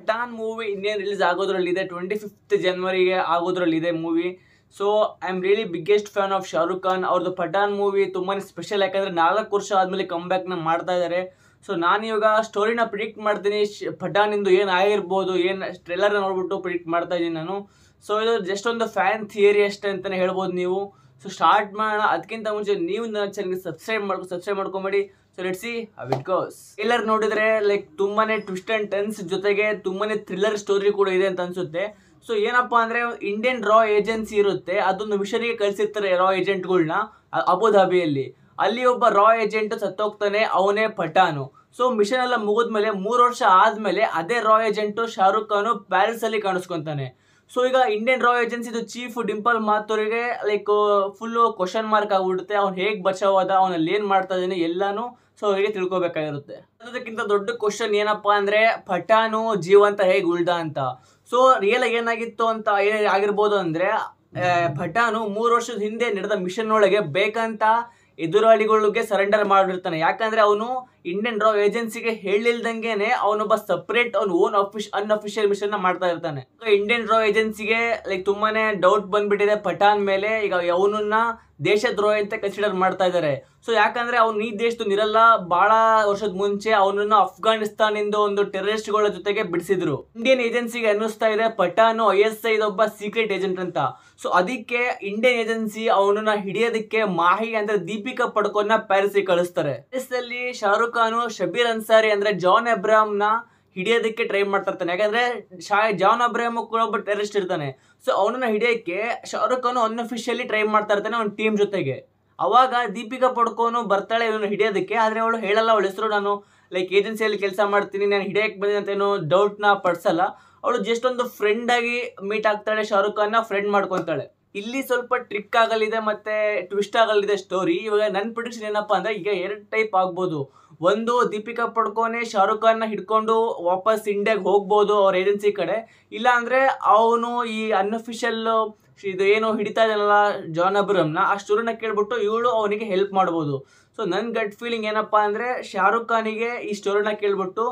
Pathan movie ಇನ್ನೇನು release ಆಗೋದ್ರಲ್ಲಿದೆ twenty fifth ಜನ್ವರಿಗೆ ಆಗೋದ್ರಲ್ಲಿದೆ movie so I am really biggest fan of Shahrukh Khan ಅವ್ರದ್ದು ಪಠಾನ್ ಮೂವಿ ತುಂಬಾ ಸ್ಪೆಷಲ್ ಯಾಕಂದರೆ ನಾಲ್ಕು ವರ್ಷ ಆದಮೇಲೆ ಕಮ್ ಬ್ಯಾಕ್ನ ಮಾಡ್ತಾ ಇದ್ದಾರೆ ಸೊ ನಾನಿವಾಗ ಸ್ಟೋರಿನ ಪ್ರಿಡಿಕ್ಟ್ ಮಾಡ್ತೀನಿ ಇಂದು ಏನು ಆಗಿರ್ಬೋದು ಏನು ಟ್ರೇಲರ್ನ ನೋಡ್ಬಿಟ್ಟು ಪ್ರಿಡಿಕ್ಟ್ ಮಾಡ್ತಾ ಇದ್ದೀನಿ ನಾನು ಸೊ ಇದು ಜಸ್ಟ್ ಒಂದು ಫ್ಯಾನ್ ಥಿಯರಿ ಅಷ್ಟೇ ಅಂತಲೇ ಹೇಳ್ಬೋದು ನೀವು ಸೊ ಸ್ಟಾರ್ಟ್ ಮಾಡೋಣ ಅದಕ್ಕಿಂತ ಮುಂಚೆ ನೀವು ನನ್ನ ಚಾನಲ್ಗೆ ಸಬ್ಸ್ಕ್ರೈಬ್ ಮಾಡ್ಕೊ ಸಬ್ಸ್ಕ್ರೈಬ್ ಮಾಡ್ಕೊಂಬೇಡಿ so let see it goes ಎಲ್ಲರೂ ನೋಡಿದರೆ ಲೈಕ್ ತುಂಬಾನೇ ಟ್ವಿಸ್ಟ್ ಆ್ಯಂಡ್ ಟೆನ್ಸ್ ಜೊತೆಗೆ ತುಂಬಾನೇ ಥ್ರಿಲ್ಲರ್ ಸ್ಟೋರಿ ಕೂಡ ಇದೆ ಅಂತ ಅನಿಸುತ್ತೆ ಸೊ ಏನಪ್ಪ ಅಂದರೆ ಇಂಡಿಯನ್ ರಾ ಏಜೆನ್ಸಿ ಇರುತ್ತೆ ಅದೊಂದು ಮಿಷನಿಗೆ ಕಳಿಸಿರ್ತಾರೆ ರಾ ಏಜೆಂಟ್ಗಳನ್ನ ಅಬುಧಾಬಿಯಲ್ಲಿ ಅಲ್ಲಿ ಒಬ್ಬ ರಾ ಏಜೆಂಟ್ ಸತ್ತೋಗ್ತಾನೆ ಅವನೇ ಪಠಾನು ಸೊ ಮಿಷನ್ ಎಲ್ಲ ಮುಗಿದ್ಮೇಲೆ ಮೂರು ವರ್ಷ ಆದಮೇಲೆ ಅದೇ ರಾ ಏಜೆಂಟು ಶಾರುಖ್ ಖಾನು ಪ್ಯಾರಿಸಲ್ಲಿ ಕಾಣಿಸ್ಕೊತಾನೆ ಸೊ ಈಗ ಇಂಡಿಯನ್ ರಾಯಲ್ ಏಜೆನ್ಸಿದು ಚೀಫ್ ಡಿಂಪಲ್ ಮಾತೋರಿಗೆ ಲೈಕ್ ಫುಲ್ಲು ಕ್ವಶನ್ ಮಾರ್ಕ್ ಆಗಿಬಿಡುತ್ತೆ ಅವ್ನು ಹೇಗೆ ಬಚಾವ್ ಅದ ಅವನಲ್ಲಿ ಏನು ಮಾಡ್ತಾ ಇದ್ದಾನೆ ಎಲ್ಲಾನು ಸೊ ಅವರಿಗೆ ತಿಳ್ಕೊಬೇಕಾಗಿರುತ್ತೆ ಅದಕ್ಕಿಂತ ದೊಡ್ಡ ಕ್ವಶನ್ ಏನಪ್ಪ ಅಂದರೆ ಪಠಾನು ಜೀವಂತ ಹೇಗೆ ಉಳ್ದ ಅಂತ ಸೊ ರಿಯಲ್ ಆಗಿ ಏನಾಗಿತ್ತು ಅಂತ ಆಗಿರ್ಬೋದು ಅಂದರೆ ಭಟಾನು ಮೂರು ವರ್ಷದ ಹಿಂದೆ ನಡೆದ ಮಿಷನ್ ಒಳಗೆ ಬೇಕಂತ ಎದುರಾಳಿಗಳಿಗೆ ಸರೆಂಡರ್ ಮಾಡಿರ್ತಾನೆ ಯಾಕಂದರೆ ಅವನು ಇಂಡಿಯನ್ ರಾವ್ ಏಜೆನ್ಸಿಗೆ ಹೇಳಿಲ್ದಂಗೆನೆ ಅವನೊಬ್ಬ ಸಪ್ರೇಟ್ ಅವ್ನ ಓನ್ ಅಫಿಶ್ ಅನ್ಅಫಿಷಿಯಲ್ ಮಿಷನ್ ನ ಮಾಡ್ತಾ ಇರ್ತಾನೆ ಇಂಡಿಯನ್ ರಾವ್ ಏಜೆನ್ಸಿಗೆ ಲೈಕ್ ತುಂಬಾನೇ ಡೌಟ್ ಬಂದ್ಬಿಟ್ಟಿದೆ ಪಠಾನ್ ಮೇಲೆ ಈಗ ಅವನನ್ನ ದೇಶದ್ರೋಹ ಅಂತ ಕನ್ಸಿಡರ್ ಮಾಡ್ತಾ ಇದ್ದಾರೆ ಸೊ ಯಾಕಂದ್ರೆ ಅವ್ನು ಈ ದೇಶದ ನಿರಲ್ಲ ಬಹಳ ವರ್ಷದ ಮುಂಚೆ ಅವನನ್ನು ಇಂದ ಒಂದು ಗಳ ಜೊತೆಗೆ ಬಿಡಿಸಿದ್ರು ಇಂಡಿಯನ್ ಏಜೆನ್ಸಿಗೆ ಅನ್ನಿಸ್ತಾ ಇದೆ ಪಠಾನು ಐ ಎಸ್ ಐ ಒಬ್ಬ ಸೀಕ್ರೆಟ್ ಏಜೆಂಟ್ ಅಂತ ಸೊ ಅದಕ್ಕೆ ಇಂಡಿಯನ್ ಏಜೆನ್ಸಿ ಅವನನ್ನ ಹಿಡಿಯೋದಕ್ಕೆ ಮಾಹಿ ಅಂದ್ರೆ ದೀಪಿಕಾ ಪಡ್ಕೋನ ಪ್ಯಾರಿಸ್ ಕಳಿಸ್ತಾರೆ ಪ್ಯಾರಿಸ್ ಅಲ್ಲಿ ಶಾರುಖ್ ಖಾನು ಶಬೀರ್ ಅನ್ಸಾರಿ ಅಂದ್ರೆ ಜಾನ್ ನ ಹಿಡಿಯೋದಕ್ಕೆ ಟ್ರೈ ಮಾಡ್ತಾ ಇರ್ತಾನೆ ಶಾ ಜಾನ್ ಅಬ್ರಾಹಮ್ ಕೂಡ ಒಬ್ಬ ಟೆರಿಸ್ಟ್ ಇರ್ತಾನೆ ಸೊ ಅವನನ್ನ ಹಿಡಿಯೋಕ್ಕೆ ಶಾರುಖ್ ಖಾನ್ ಅನ್ಅಫಿಷಿಯಲಿ ಟ್ರೈ ಮಾಡ್ತಾ ಇರ್ತಾನೆ ಅವ್ನ ಟೀಮ್ ಜೊತೆಗೆ ಅವಾಗ ದೀಪಿಕಾ ಪಡ್ಕೋನು ಬರ್ತಾಳೆ ಇವನು ಹಿಡಿಯೋದಕ್ಕೆ ಆದ್ರೆ ಅವಳು ಹೇಳಲ್ಲ ಅವಳ ಹೆಸರು ನಾನು ಲೈಕ್ ಏಜೆನ್ಸಿಯಲ್ಲಿ ಕೆಲಸ ಮಾಡ್ತೀನಿ ನಾನು ಹಿಡಿಯಕ್ಕೆ ಅಂತ ಏನೋ ಡೌಟ್ನ ಪಡಿಸಲ್ಲ ಅವಳು ಜಸ್ಟ್ ಒಂದು ಫ್ರೆಂಡ್ ಆಗಿ ಮೀಟ್ ಆಗ್ತಾಳೆ ಶಾರುಖ್ ಖಾನ್ನ ಫ್ರೆಂಡ್ ಮಾಡ್ಕೊತಾಳೆ ಇಲ್ಲಿ ಸ್ವಲ್ಪ ಟ್ರಿಕ್ ಆಗಲಿದೆ ಮತ್ತೆ ಟ್ವಿಸ್ಟ್ ಆಗಲಿದೆ ಸ್ಟೋರಿ ಇವಾಗ ನನ್ನ ಪ್ರಿಡಿಕ್ಷನ್ ಏನಪ್ಪಾ ಅಂದ್ರೆ ಈಗ ಎರಡು ಟೈಪ್ ಆಗ್ಬೋದು ಒಂದು ದೀಪಿಕಾ ಪಡ್ಕೋನೆ ಶಾರುಖ್ ಖಾನ್ನ ಹಿಡ್ಕೊಂಡು ವಾಪಸ್ ಇಂಡಿಯಾಗೆ ಹೋಗ್ಬೋದು ಅವ್ರ ಏಜೆನ್ಸಿ ಕಡೆ ಇಲ್ಲ ಅಂದ್ರೆ ಅವನು ಈ ಅನ್ಅಫಿಷಿಯಲ್ ಇದು ಏನು ಹಿಡಿತಾ ಇದ್ದಲ್ಲ ಜಾನ್ ಅಬ್ರಮ್ನ ಆ ಸ್ಟೋರಿನ ಕೇಳ್ಬಿಟ್ಟು ಇವಳು ಅವನಿಗೆ ಹೆಲ್ಪ್ ಮಾಡ್ಬೋದು ಸೊ ನನ್ನ ಗಟ್ ಫೀಲಿಂಗ್ ಏನಪ್ಪ ಅಂದರೆ ಶಾರುಖ್ ಖಾನಿಗೆ ಈ ಸ್ಟೋರಿನ ಕೇಳ್ಬಿಟ್ಟು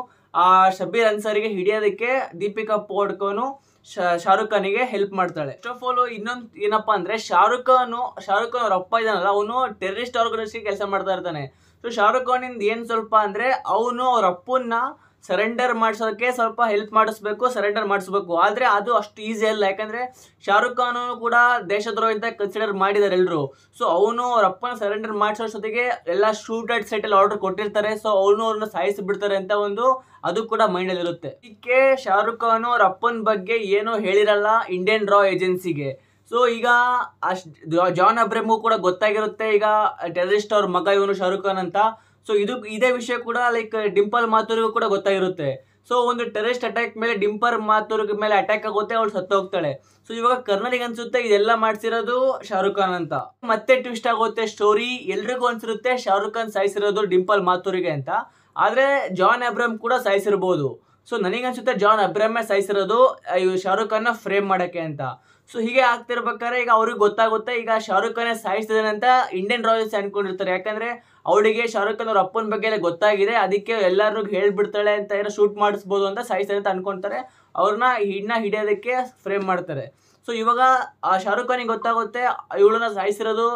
ಆ ಶಬೀರ್ ಅನ್ಸಾರಿಗೆ ಹಿಡಿಯೋದಕ್ಕೆ ದೀಪಿಕಾ ಪೋಡ್ಕೋನು ಶಾರುಖ್ ಖಾನಿಗೆ ಹೆಲ್ಪ್ ಮಾಡ್ತಾಳೆ ಫಸ್ಟ್ ಆಫ್ ಆಲ್ ಇನ್ನೊಂದು ಏನಪ್ಪಾ ಅಂದ್ರೆ ಶಾರುಖ್ ಖಾನ್ ಶಾರುಖ್ ಖಾನ್ ಅವ್ರ ಅಪ್ಪ ಇದಾನಲ್ಲ ಅವನು ಟೆರರಿಸ್ಟ್ ಆರ್ಗನೈಸ್ ಕೆಲಸ ಮಾಡ್ತಾ ಇರ್ತಾನೆ ಸೊ ಶಾರುಖ್ ಇಂದ ಏನು ಸ್ವಲ್ಪ ಅಂದ್ರೆ ಅವನು ಅವ್ರ ಅಪ್ಪನ್ನ ಸರೆಂಡರ್ ಮಾಡಿಸೋಕ್ಕೆ ಸ್ವಲ್ಪ ಹೆಲ್ಪ್ ಮಾಡಿಸ್ಬೇಕು ಸರೆಂಡರ್ ಮಾಡಿಸ್ಬೇಕು ಆದರೆ ಅದು ಅಷ್ಟು ಈಸಿ ಅಲ್ಲ ಯಾಕಂದರೆ ಶಾರುಖ್ ಖಾನ್ ಕೂಡ ದೇಶದ್ರೋಹ ಅಂತ ಕನ್ಸಿಡರ್ ಮಾಡಿದ್ದಾರೆ ಎಲ್ಲರೂ ಸೊ ಅವನು ಅವ್ರ ಅಪ್ಪನ ಸರೆಂಡರ್ ಮಾಡಿಸೋ ಜೊತೆಗೆ ಎಲ್ಲ ಶೂಟ್ ಅಟ್ ಸೆಟಲ್ ಆರ್ಡರ್ ಕೊಟ್ಟಿರ್ತಾರೆ ಸೊ ಅವನು ಅವ್ರನ್ನ ಸಾಯಿಸಿ ಬಿಡ್ತಾರೆ ಅಂತ ಒಂದು ಅದು ಕೂಡ ಮೈಂಡಲ್ಲಿ ಇರುತ್ತೆ ಇದಕ್ಕೆ ಶಾರುಖ್ ಖಾನ್ ಅವ್ರ ಅಪ್ಪನ ಬಗ್ಗೆ ಏನೂ ಹೇಳಿರಲ್ಲ ಇಂಡಿಯನ್ ರಾ ಏಜೆನ್ಸಿಗೆ ಸೊ ಈಗ ಅಷ್ಟು ಜಾನ್ ಅಬ್ರೆಮು ಕೂಡ ಗೊತ್ತಾಗಿರುತ್ತೆ ಈಗ ಟೆರರಿಸ್ಟ್ ಅವ್ರ ಮಗ ಇವನು ಶಾರುಖ್ ಖಾನ್ ಅಂತ ಸೊ ಇದು ಇದೇ ವಿಷಯ ಕೂಡ ಲೈಕ್ ಡಿಂಪಲ್ ಮಾತೂರಿಗೂ ಕೂಡ ಗೊತ್ತಾಗಿರುತ್ತೆ ಸೊ ಒಂದು ಟೆರರಿಸ್ಟ್ ಅಟ್ಯಾಕ್ ಮೇಲೆ ಡಿಂಪರ್ ಮಾತೂರ್ಗ ಮೇಲೆ ಅಟ್ಯಾಕ್ ಆಗುತ್ತೆ ಅವಳು ಸತ್ತೋಗ್ತಾಳೆ ಸೊ ಇವಾಗ ಕರ್ನಲಿಗೆ ಅನ್ಸುತ್ತೆ ಇದೆಲ್ಲ ಮಾಡಿಸಿರೋದು ಶಾರುಖ್ ಖಾನ್ ಅಂತ ಮತ್ತೆ ಟ್ವಿಸ್ಟ್ ಆಗುತ್ತೆ ಸ್ಟೋರಿ ಎಲ್ರಿಗೂ ಅನ್ಸಿರುತ್ತೆ ಶಾರುಖ್ ಖಾನ್ ಸಾಯಿಸಿರೋದು ಡಿಂಪಲ್ ಮಾತೂರಿಗೆ ಅಂತ ಆದರೆ ಜಾನ್ ಅಬ್ರಹಮ್ ಕೂಡ ಸಾಯಿಸಿರ್ಬೋದು ಸೊ ಅನ್ಸುತ್ತೆ ಜಾನ್ ಅಬ್ರಮೇ ಸಾಯಿಸಿರೋದು ಶಾರುಖ್ ಖಾನ್ನ ಫ್ರೇಮ್ ಮಾಡೋಕ್ಕೆ ಅಂತ ಸೊ ಹೀಗೆ ಆಗ್ತಿರ್ಬೇಕಾದ್ರೆ ಈಗ ಅವ್ರಿಗೆ ಗೊತ್ತಾಗುತ್ತೆ ಈಗ ಶಾರುಖ್ ಖಾನೇ ಸಾಯಿಸ್ತಿದ್ದಾನೆ ಅಂತ ಇಂಡಿಯನ್ ರಾಯಲ್ಸ್ ಅನ್ಕೊಂಡಿರ್ತಾರೆ ಯಾಕಂದರೆ ಅವಳಿಗೆ ಶಾರುಖ್ ಖಾನ್ ಅವ್ರ ಅಪ್ಪನ ಬಗ್ಗೆ ಗೊತ್ತಾಗಿದೆ ಅದಕ್ಕೆ ಎಲ್ಲರಿಗೂ ಹೇಳ್ಬಿಡ್ತಾಳೆ ಅಂತ ಏನೋ ಶೂಟ್ ಮಾಡಿಸ್ಬೋದು ಅಂತ ಸಾಯಿಸ್ತಾರೆ ಅಂತ ಅನ್ಕೊಂತಾರೆ ಅವ್ರನ್ನ ಹಿಡ್ನ ಹಿಡಿಯೋದಕ್ಕೆ ಫ್ರೇಮ್ ಮಾಡ್ತಾರೆ ಸೊ ಇವಾಗ ಆ ಶಾರುಖ್ ಖಾನಿಗೆ ಗೊತ್ತಾಗುತ್ತೆ ಇವಳನ್ನ ಸಾಯಿಸಿರೋದು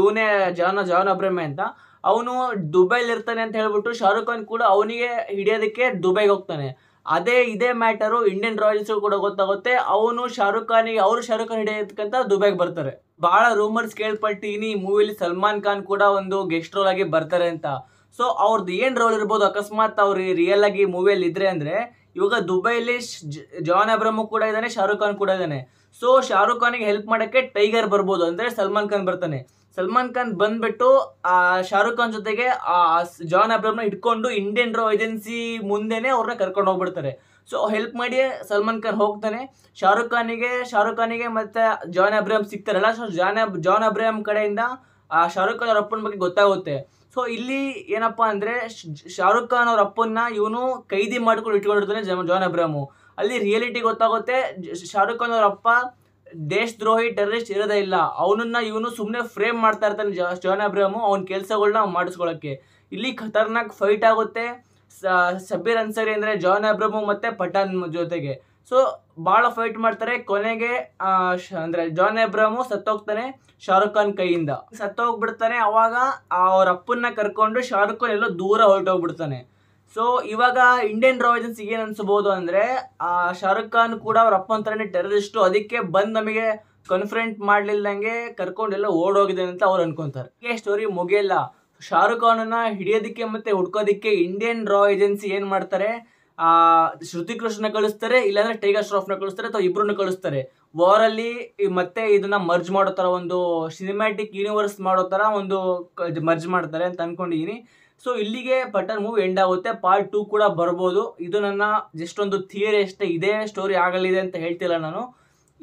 ಇವನೇ ಜಾನ್ ಜಾನ್ ಅಬ್ರಮೆ ಅಂತ ಅವನು ದುಬೈಲಿ ಇರ್ತಾನೆ ಅಂತ ಹೇಳ್ಬಿಟ್ಟು ಶಾರುಖ್ ಖಾನ್ ಕೂಡ ಅವನಿಗೆ ಹಿಡಿಯೋದಕ್ಕೆ ದುಬೈಗೆ ಹೋಗ್ತಾನೆ ಅದೇ ಇದೇ ಮ್ಯಾಟರು ಇಂಡಿಯನ್ ರಾಯಲ್ಸ್ ಕೂಡ ಗೊತ್ತಾಗುತ್ತೆ ಅವನು ಶಾರುಖ್ ಖಾನಿಗೆ ಅವರು ಶಾರುಖ್ ಖಾನ್ ಹಿಡಿಯೋದಕ್ಕಂತ ದುಬೈಗೆ ಬರ್ತಾರೆ ಬಹಳ ರೂಮರ್ಸ್ ಕೇಳ್ಪಟ್ಟಿನಿ ಈ ಮೂವಿಲಿ ಸಲ್ಮಾನ್ ಖಾನ್ ಕೂಡ ಒಂದು ಗೆಸ್ಟ್ ರೋಲ್ ಆಗಿ ಬರ್ತಾರೆ ಅಂತ ಸೊ ಅವ್ರದ್ದು ಏನು ರೋಲ್ ಇರ್ಬೋದು ಅಕಸ್ಮಾತ್ ಅವ್ರು ರಿಯಲ್ ಆಗಿ ಮೂವಿಯಲ್ಲಿ ಇದ್ರೆ ಅಂದರೆ ಇವಾಗ ದುಬೈಲಿ ಜಾನ್ ಅಬ್ರಹ್ಮು ಕೂಡ ಇದ್ದಾನೆ ಶಾರುಖ್ ಖಾನ್ ಕೂಡ ಇದ್ದಾನೆ ಸೊ ಶಾರುಖ್ ಖಾನಿಗೆ ಹೆಲ್ಪ್ ಮಾಡೋಕ್ಕೆ ಟೈಗರ್ ಬರ್ಬೋದು ಅಂದರೆ ಸಲ್ಮಾನ್ ಖಾನ್ ಬರ್ತಾನೆ ಸಲ್ಮಾನ್ ಖಾನ್ ಬಂದ್ಬಿಟ್ಟು ಶಾರುಖ್ ಖಾನ್ ಜೊತೆಗೆ ಆ ಜಾನ್ ಅಬ್ರಮ್ನ ಇಟ್ಕೊಂಡು ಇಂಡಿಯನ್ ರೋ ಏಜೆನ್ಸಿ ಮುಂದೆನೆ ಅವ್ರನ್ನ ಕರ್ಕೊಂಡು ಹೋಗ್ಬಿಡ್ತಾರೆ ಸೊ ಹೆಲ್ಪ್ ಮಾಡಿ ಸಲ್ಮಾನ್ ಖಾನ್ ಹೋಗ್ತಾನೆ ಶಾರುಖ್ ಖಾನಿಗೆ ಶಾರುಖ್ ಖಾನಿಗೆ ಮತ್ತು ಜಾನ್ ಅಬ್ರಾಹಾಮ್ ಸಿಗ್ತಾರಲ್ಲ ಸೊ ಜಾನ್ ಜಾನ್ ಅಬ್ರಹಮ್ ಕಡೆಯಿಂದ ಶಾರುಖ್ ಖಾನ್ ಅವ್ರ ಅಪ್ಪನ ಬಗ್ಗೆ ಗೊತ್ತಾಗುತ್ತೆ ಸೊ ಇಲ್ಲಿ ಏನಪ್ಪ ಅಂದರೆ ಶಾರುಖ್ ಖಾನ್ ಅವ್ರ ಅಪ್ಪನ್ನ ಇವನು ಕೈದಿ ಮಾಡ್ಕೊಂಡು ಇಟ್ಕೊಂಡಿರ್ತಾನೆ ಜಾನ್ ಅಬ್ರಹಂ ಅಲ್ಲಿ ರಿಯಾಲಿಟಿ ಗೊತ್ತಾಗುತ್ತೆ ಶಾರುಖ್ ಖಾನ್ ಅವ್ರ ಅಪ್ಪ ದೇಶದ್ರೋಹಿ ಟೆರರಿಸ್ಟ್ ಇರೋದೇ ಇಲ್ಲ ಅವನನ್ನ ಇವನು ಸುಮ್ಮನೆ ಫ್ರೇಮ್ ಮಾಡ್ತಾ ಇರ್ತಾನೆ ಜಾನ್ ಅಬ್ರಹಂ ಅವನ ಕೆಲಸಗಳನ್ನ ಮಾಡಿಸ್ಕೊಳ್ಳೋಕ್ಕೆ ಇಲ್ಲಿ ಖತರ್ನಾಕ್ ಫೈಟ್ ಆಗುತ್ತೆ ಸಬೀರ್ ಅನ್ಸರಿ ಅಂದರೆ ಜಾನ್ ಅಬ್ರಮು ಮತ್ತು ಪಠಾನ್ ಜೊತೆಗೆ ಸೊ ಭಾಳ ಫೈಟ್ ಮಾಡ್ತಾರೆ ಕೊನೆಗೆ ಅಂದರೆ ಜಾನ್ ಅಬ್ರಮು ಸತ್ತೋಗ್ತಾನೆ ಶಾರುಖ್ ಖಾನ್ ಕೈಯಿಂದ ಸತ್ತೋಗ್ಬಿಡ್ತಾನೆ ಅವಾಗ ಅವ್ರ ಅಪ್ಪನ್ನ ಕರ್ಕೊಂಡು ಶಾರುಖ್ ಖಾನ್ ಎಲ್ಲೋ ದೂರ ಹೊರಟೋಗ್ಬಿಡ್ತಾನೆ ಸೊ ಇವಾಗ ಇಂಡಿಯನ್ ರಾಯಲ್ಸ್ ಏನು ಅಂದ್ರೆ ಅಂದರೆ ಶಾರುಖ್ ಖಾನ್ ಕೂಡ ಅವ್ರ ಅಪ್ಪನ ಥರನೇ ಟೆರರಿಸ್ಟು ಅದಕ್ಕೆ ಬಂದು ನಮಗೆ ಕನ್ಫ್ರೆಂಟ್ ಮಾಡಲಿಲ್ಲದಂಗೆ ಕರ್ಕೊಂಡೆಲ್ಲ ಓಡೋಗಿದೆ ಅಂತ ಅವ್ರು ಅನ್ಕೊಂತಾರೆ ಸ್ಟೋರಿ ಮುಗಿಯಲ್ಲ ಶಾರುಖ್ ಖಾನನ್ನು ಹಿಡಿಯೋದಕ್ಕೆ ಮತ್ತೆ ಹುಡ್ಕೋದಕ್ಕೆ ಇಂಡಿಯನ್ ರಾ ಏಜೆನ್ಸಿ ಏನು ಮಾಡ್ತಾರೆ ಆ ಶ್ರುತಿ ಕೃಷ್ಣ ಕಳಿಸ್ತಾರೆ ಇಲ್ಲಾಂದ್ರೆ ಟೈಗರ್ ಶ್ರಾಫ್ನ ಕಳಿಸ್ತಾರೆ ಅಥವಾ ಇಬ್ರು ಕಳಿಸ್ತಾರೆ ವಾರಲ್ಲಿ ಮತ್ತೆ ಇದನ್ನ ಮರ್ಜ್ ಮಾಡೋ ಥರ ಒಂದು ಸಿನಿಮ್ಯಾಟಿಕ್ ಯೂನಿವರ್ಸ್ ಮಾಡೋ ಥರ ಒಂದು ಮರ್ಜ್ ಮಾಡ್ತಾರೆ ಅಂತ ಅನ್ಕೊಂಡಿದ್ದೀನಿ ಸೊ ಇಲ್ಲಿಗೆ ಪಟನ್ ಮೂವಿ ಎಂಡ್ ಆಗುತ್ತೆ ಪಾರ್ಟ್ ಟೂ ಕೂಡ ಬರ್ಬೋದು ಇದು ನನ್ನ ಜಸ್ಟ್ ಒಂದು ಥಿಯರಿ ಅಷ್ಟೇ ಇದೇ ಸ್ಟೋರಿ ಆಗಲಿದೆ ಅಂತ ಹೇಳ್ತಿಲ್ಲ ನಾನು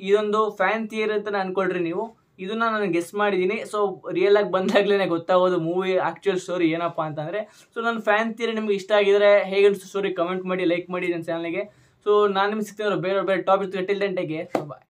ಇದೊಂದು ಫ್ಯಾನ್ ಥಿಯರಿ ಅಂತ ಅನ್ಕೊಳ್ರಿ ನೀವು ಇದನ್ನ ನಾನು ಗೆಸ್ ಮಾಡಿದ್ದೀನಿ ಸೊ ರಿಯಲ್ ಆಗಿ ಬಂದಾಗಲೇ ಗೊತ್ತಾಗೋದು ಮೂವಿ ಆಕ್ಚುಯಲ್ ಸ್ಟೋರಿ ಏನಪ್ಪ ಅಂತಂದರೆ ಸೊ ನನ್ನ ಫ್ಯಾನ್ ಥಿಯರಿ ನಿಮ್ಗೆ ಇಷ್ಟ ಆಗಿದ್ರೆ ಹೇಗೆ ಸ್ಟೋರಿ ಕಮೆಂಟ್ ಮಾಡಿ ಲೈಕ್ ಮಾಡಿ ನನ್ನ ಚಾನಲ್ಗೆ ಸೊ ನಾನು ನಿಮ್ಗೆ ಸಿಗ್ತಿರೋ ಬೇರೆ ಬೇರೆ ಟಾಪಿಕ್ ಟೆಲ್ ಟೆಂಟೆಗೆ ಬಾಯ್